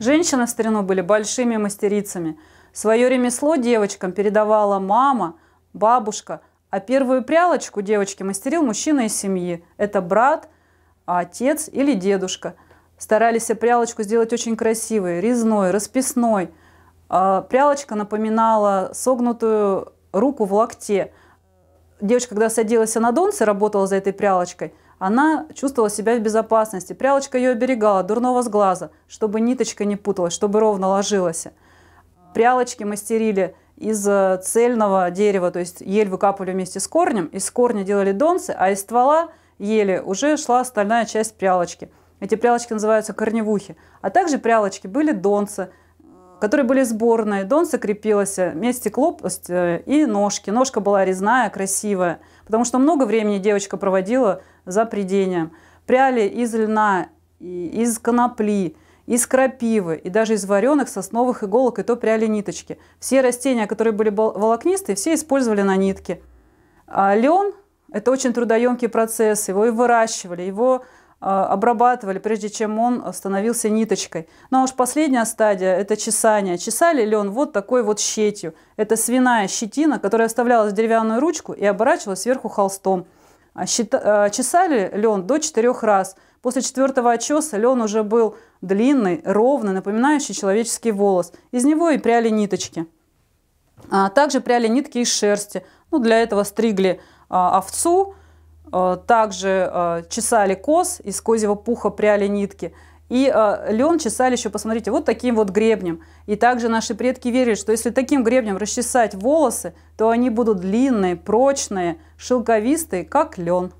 Женщины в старину были большими мастерицами. Свое ремесло девочкам передавала мама, бабушка, а первую прялочку девочки мастерил мужчина из семьи. Это брат, а отец или дедушка. Старались прялочку сделать очень красивой, резной, расписной. А прялочка напоминала согнутую руку в локте. Девочка, когда садилась на донце, работала за этой прялочкой – она чувствовала себя в безопасности. Прялочка ее оберегала, дурного с глаза, чтобы ниточка не путалась, чтобы ровно ложилась. Прялочки мастерили из э, цельного дерева, то есть ель выкапывали вместе с корнем, из корня делали донцы, а из ствола ели уже шла остальная часть прялочки. Эти прялочки называются корневухи. А также прялочки были донцы – которые были сборные. дон крепилась вместе лопасть э, и ножки. Ножка была резная, красивая, потому что много времени девочка проводила за придением. Пряли из льна, из конопли, из крапивы и даже из вареных сосновых иголок, и то пряли ниточки. Все растения, которые были волокнистые, все использовали на нитке. А лен – это очень трудоемкий процесс, его и выращивали, его а, обрабатывали, прежде чем он становился ниточкой. Ну а уж последняя стадия – это чесание. Чесали лен вот такой вот щетью. Это свиная щетина, которая оставлялась в деревянную ручку и оборачивалась сверху холстом. А а, чесали лен до четырех раз. После четвертого отчеса лен уже был длинный, ровный, напоминающий человеческий волос. Из него и пряли ниточки. также пряли нитки из шерсти. Ну, для этого стригли овцу – Э, также э, чесали коз, из козьего пуха пряли нитки. И э, лен чесали еще, посмотрите, вот таким вот гребнем. И также наши предки верили, что если таким гребнем расчесать волосы, то они будут длинные, прочные, шелковистые, как лен.